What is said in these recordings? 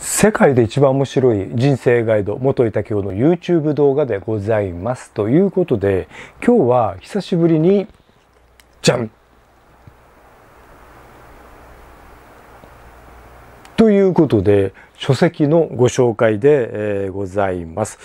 世界で一番面白い人生ガイド、元いた今日の YouTube 動画でございます。ということで、今日は久しぶりに、じゃんということで、書籍のご紹介で、えー、ございます。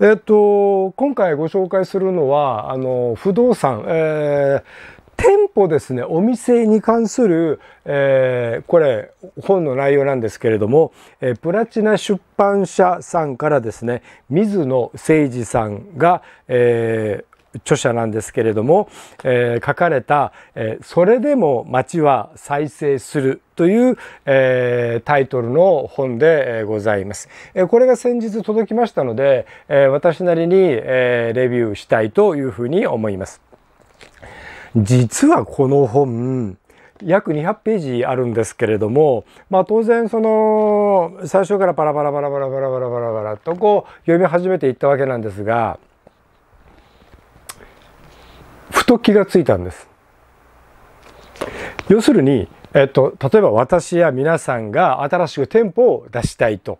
えっと、今回ご紹介するのは、あの、不動産、えー、店舗ですね、お店に関する、えー、これ、本の内容なんですけれども、えー、プラチナ出版社さんからですね、水野誠二さんが、えー、著者なんですけれども、えー、書かれた、えー、それでも街は再生するという、えー、タイトルの本でございます。えこれが先日届きましたので、え私なりに、えレビューしたいというふうに思います。実はこの本、約200ページあるんですけれども、まあ当然その、最初からパラパラパラパラパラパラパラパラとこう読み始めていったわけなんですが、ふと気がついたんです。要するに、えっと、例えば私や皆さんが新しく店舗を出したいと。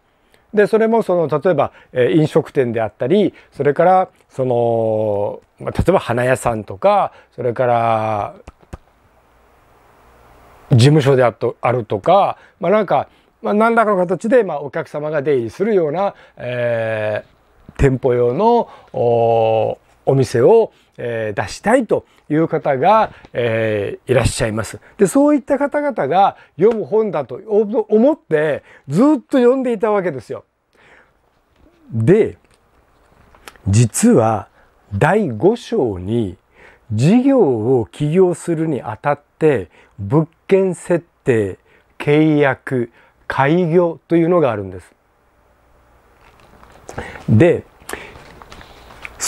で、それもその、例えば、え飲食店であったり、それから、その、ま例えば花屋さんとか、それから、事務所であとあるとか、まあ、なんか、まあ、何らかの形で、まあ、お客様が出入りするような、えー、店舗用のお店をえ出したいという方が、えいらっしゃいます。で、そういった方々が読む本だと思ってずっと読んでいたわけですよ。で、実は第5章に事業を起業するにあたって物件設定、契約、開業というのがあるんです。で、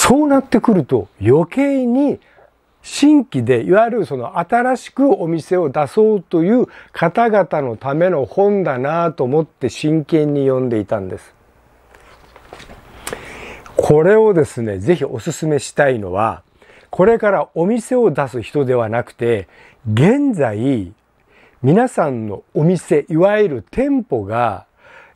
そうなってくると余計に新規で、いわゆるその新しくお店を出そうという方々のための本だなと思って真剣に読んでいたんです。これをですね、ぜひお勧めしたいのは、これからお店を出す人ではなくて、現在、皆さんのお店、いわゆる店舗が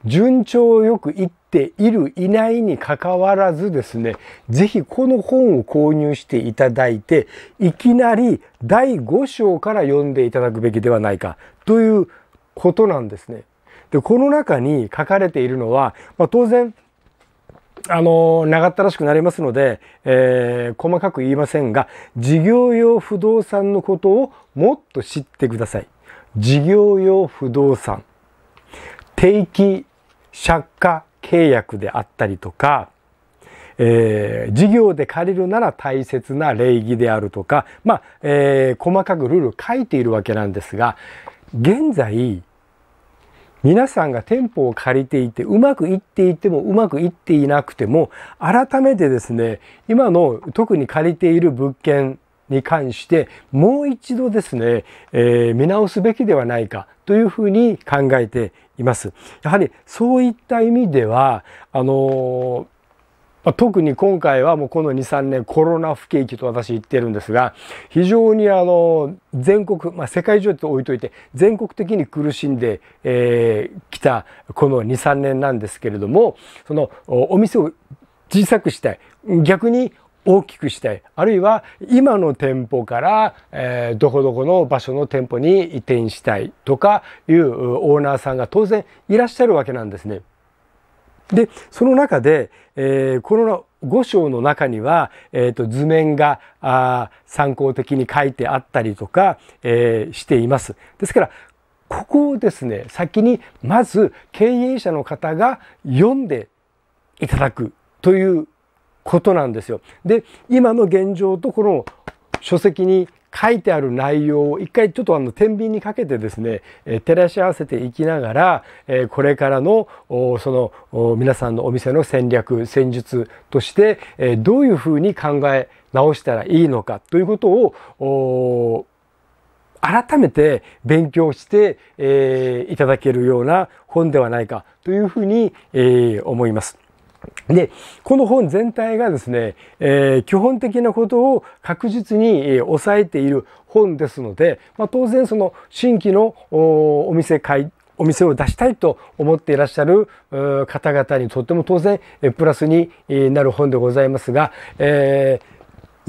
順調よくいっている、いないにかかわらずですね、ぜひこの本を購入していただいて、いきなり第5章から読んでいただくべきではないか、ということなんですね。で、この中に書かれているのは、まあ、当然、あの、長ったらしくなりますので、えー、細かく言いませんが、事業用不動産のことをもっと知ってください。事業用不動産。定期借家契約であったりとか、えー、事業で借りるなら大切な礼儀であるとか、まあ、えー、細かくルール書いているわけなんですが、現在、皆さんが店舗を借りていて、うまくいっていても、うまくいっていなくても、改めてですね、今の特に借りている物件に関してもう一度ですね、えー、見直すべきではないかというふうに考えています。やはりそういった意味では、あのー特に今回はもうこの2、3年コロナ不景気と私言ってるんですが、非常にあの、全国、まあ、世界中と置いといて、全国的に苦しんでき、えー、たこの2、3年なんですけれども、そのお店を小さくしたい。逆に大きくしたい。あるいは今の店舗から、えー、どこどこの場所の店舗に移転したいとかいうオーナーさんが当然いらっしゃるわけなんですね。で、その中で、えー、この5章の中には、えーと、図面があ参考的に書いてあったりとか、えー、しています。ですから、ここをですね、先にまず経営者の方が読んでいただくということなんですよ。で、今の現状とこの書籍に書いてある内容を一回ちょっとあの天秤にかけてですね、えー、照らし合わせていきながら、えー、これからのその皆さんのお店の戦略戦術として、えー、どういうふうに考え直したらいいのかということを改めて勉強して、えー、いただけるような本ではないかというふうに、えー、思います。で、この本全体がですね、えー、基本的なことを確実に、抑えている本ですので、まあ、当然その新規のお店い、お店を出したいと思っていらっしゃる方々にとっても当然プラスになる本でございますが、えー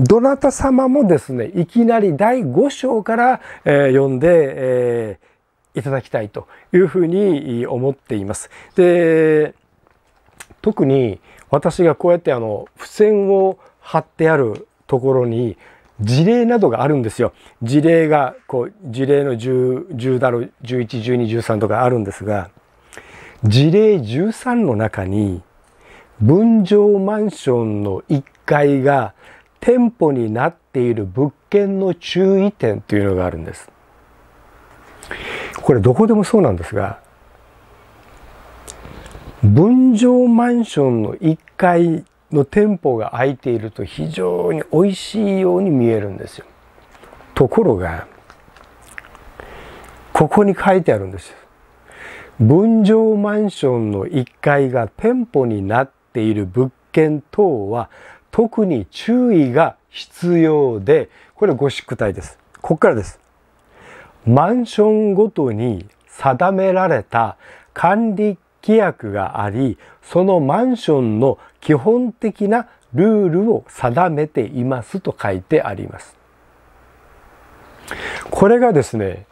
どなた様もですね、いきなり第5章から、えー、読んで、えー、いただきたいというふうに思っています。で、特に私がこうやってあの、付箋を貼ってあるところに、事例などがあるんですよ。事例が、こう、事例の10、10だろ、11、12、13とかあるんですが、事例13の中に、分譲マンションの1階が店舗になっている物件の注意点というのがあるんです。これどこでもそうなんですが、分譲マンションの1階の店舗が空いていると非常に美味しいように見えるんですよ。ところが、ここに書いてあるんですよ。分譲マンションの1階が店舗になっている物件等は特に注意が必要で、これゴシック体です。ここからです。マンションごとに定められた管理規約があり、そのマンションの基本的なルールを定めていますと書いてあります。これがですね、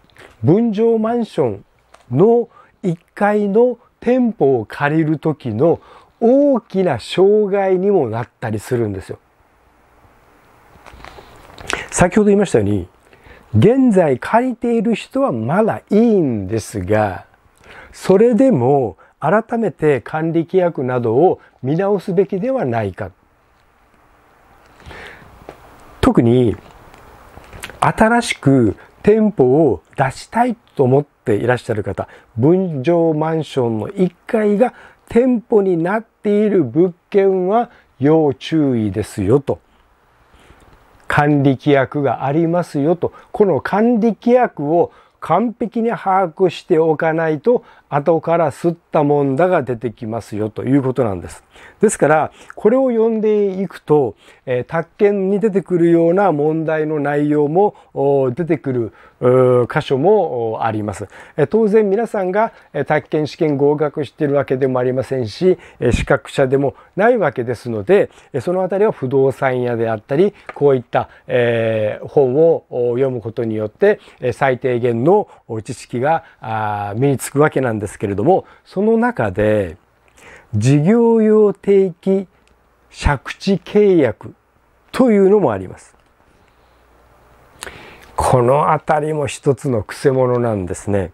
分譲マンションの1階の店舗を借りる時の大きな障害にもなったりするんですよ。先ほど言いましたように、現在借りている人はまだいいんですが、それでも改めて管理規約などを見直すべきではないか。特に新しく店舗を出したいと思っていらっしゃる方、分譲マンションの1階が店舗になっている物件は要注意ですよと。管理規約がありますよと。この管理規約を完璧に把握しておかないと後から吸ったもんだが出てきますよということなんです。ですから、これを読んでいくと、えー、宅建に出てくるような問題の内容も出てくる箇所もあります。え当然皆さんが、え宅建試験合格しているわけでもありませんし、え資格者でもないわけですので、そのあたりは不動産屋であったり、こういった、えー、本を読むことによって、最低限の知識が身につくわけなんです。んですけれども、その中で、事業用定期借地契約というのもあります。このあたりも一つのくせ者なんですね。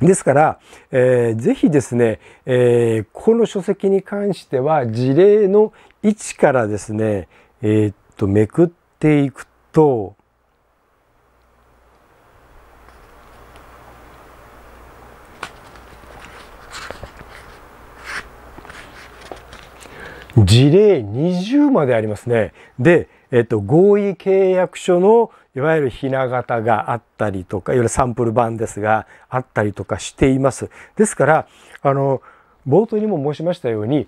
ですから、えー、ぜひですね、えー、この書籍に関しては事例の位置からですね、えー、っと、めくっていくと、事例20までありますね。で、えっと、合意契約書のいわゆるひな形があったりとか、いわゆるサンプル版ですが、あったりとかしています。ですから、あの、冒頭にも申しましたように、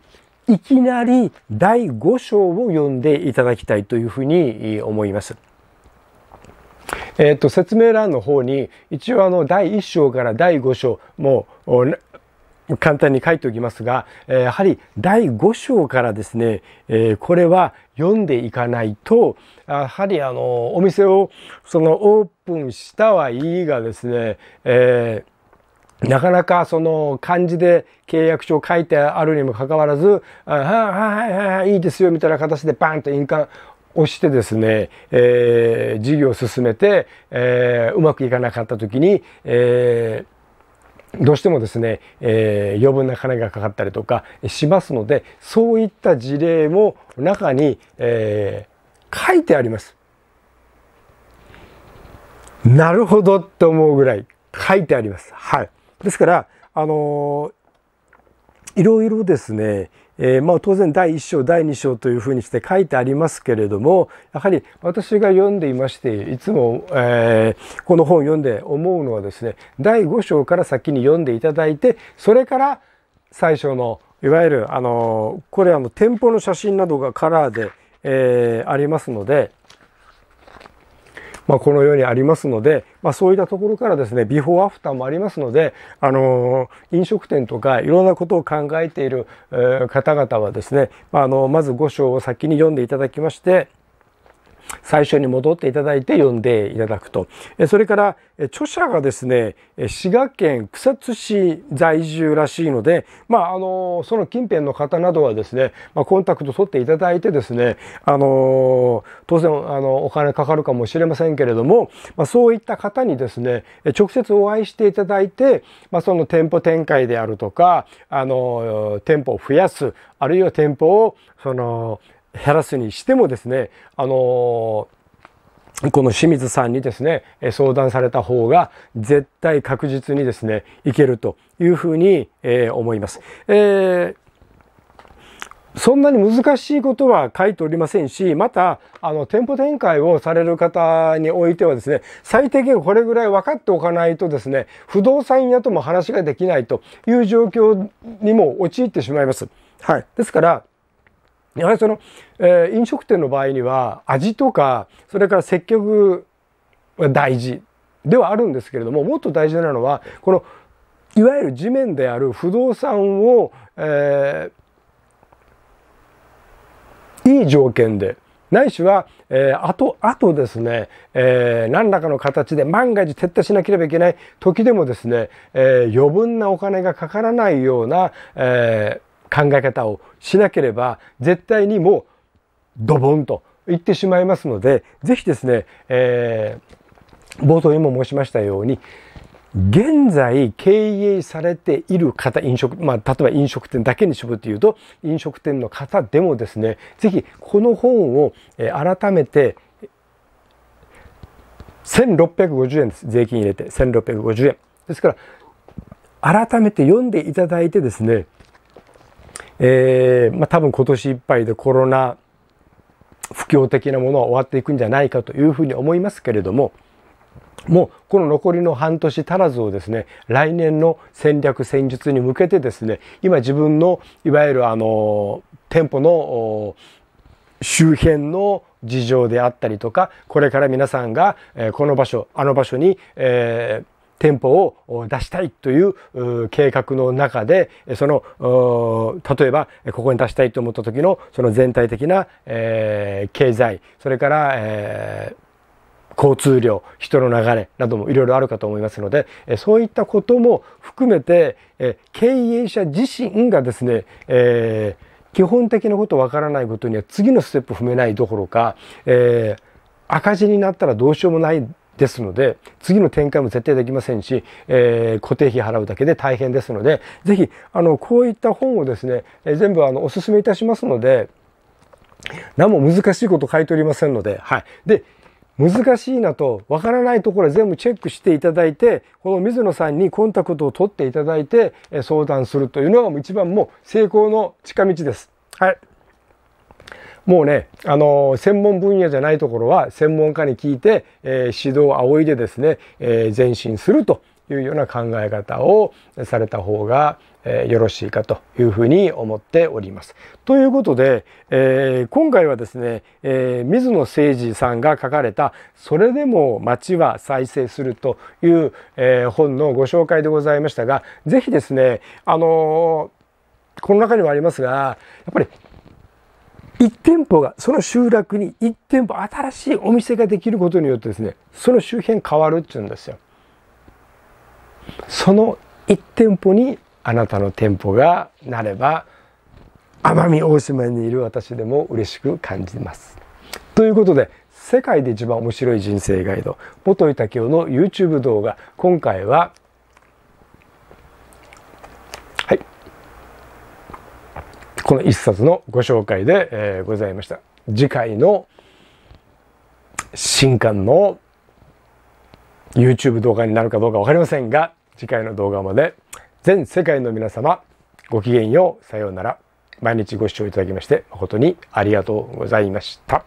いきなり第5章を読んでいただきたいというふうに思います。えっ、と、説明欄の方に、一応あの、第1章から第5章、もう、簡単に書いておきますが、やはり第5章からですね、これは読んでいかないと、やはりあの、お店をそのオープンしたはいいがですね、えーなかなかその漢字で契約書を書いてあるにもかかわらず、あはいはいはい、いいですよみたいな形でバンと印鑑押してですね、えー、事業を進めて、えー、うまくいかなかった時に、えーどうしてもですね、えー、余分な金がかかったりとかしますので、そういった事例も中に、えー、書いてあります。なるほどって思うぐらい書いてあります。はい。ですから、あのー、いろいろですね、えー、まあ当然第1章第2章というふうにして書いてありますけれどもやはり私が読んでいましていつも、えー、この本を読んで思うのはですね第5章から先に読んでいただいてそれから最初のいわゆるあのこれあの店舗の写真などがカラーで、えー、ありますので。まあ、このようにありますので、まあ、そういったところからですね、ビフォーアフターもありますので、あのー、飲食店とかいろんなことを考えている、えー、方々はですね、まあ、あの、まず5章を先に読んでいただきまして、最初に戻っていただいて読んでいただくと。それから、著者がですね、滋賀県草津市在住らしいので、まあ、あの、その近辺の方などはですね、まあ、コンタクト取っていただいてですね、あの、当然、あの、お金かかるかもしれませんけれども、まあ、そういった方にですね、直接お会いしていただいて、まあ、その店舗展開であるとか、あの、店舗を増やす、あるいは店舗を、その、減らすにしてもですね、あのこの清水さんにですね、相談された方が絶対確実にですね、いけるというふうに、え思います。えーそんなに難しいことは書いておりませんし、また、あの、店舗展開をされる方においてはですね、最低限これぐらい分かっておかないとですね、不動産屋とも話ができないという状況にも陥ってしまいます。はい。ですから、やはりその、えー、飲食店の場合には味とかそれから接客は大事ではあるんですけれどももっと大事なのはこのいわゆる地面である不動産を、えー、いい条件でないしは、えー、あと、あとですね、えー、何らかの形で万が一撤退しなければいけない時でもですね、えー、余分なお金がかからないような、えー考え方をしなければ絶対にもうドボンと言ってしまいますのでぜひですね、えー、冒頭にも申しましたように現在経営されている方、飲食、まあ、例えば飲食店だけに絞って言うと、飲食店の方でもですね、ぜひこの本を改めて、1650円です。税金入れて1650円。ですから、改めて読んでいただいてですね、えー、まあ、多分今年いっぱいでコロナ不況的なものは終わっていくんじゃないかというふうに思いますけれども、もうこの残りの半年足らずをですね、来年の戦略戦術に向けてですね、今自分のいわゆるあの、店舗の周辺の事情であったりとか、これから皆さんがこの場所、あの場所に、えー店舗を出したいという計画の中で、その、例えば、ここに出したいと思った時の、その全体的な、えー、経済、それから、えー交通量、人の流れなどもいろいろあるかと思いますので、そういったことも含めて、経営者自身がですね、えー、基本的なことわからないことには次のステップ踏めないどころか、えー、赤字になったらどうしようもないですので、次の展開も絶対できませんし、えー、固定費払うだけで大変ですので、ぜひ、あの、こういった本をですね、えー、全部、あの、お勧めいたしますので、何も難しいこと書いておりませんので、はい。で、難しいなと、わからないところは全部チェックしていただいて、この水野さんにコンタクトを取っていただいて、相談するというのが一番もう成功の近道です。はい。もうね、あの、専門分野じゃないところは専門家に聞いて、えー、指導を仰いでですね、えー、前進するというような考え方をされた方が、えー、よろしいかというふうに思っております。ということで、えー、今回はですね、えー、水野誠二さんが書かれた「それでも町は再生する」という、えー、本のご紹介でございましたが是非ですねあのー、この中にもありますがやっぱり1店舗が、その集落に1店舗、新しいお店ができることによってですね、その周辺変わるって言うんですよ。その1店舗にあなたの店舗がなれば、奄美大島にいる私でも嬉しく感じます。ということで、世界で一番面白い人生ガイド、元井武雄の YouTube 動画、今回はこの一冊のご紹介で、えー、ございました。次回の新刊の YouTube 動画になるかどうか分かりませんが、次回の動画まで全世界の皆様、ごきげんよう、さようなら。毎日ご視聴いただきまして誠にありがとうございました。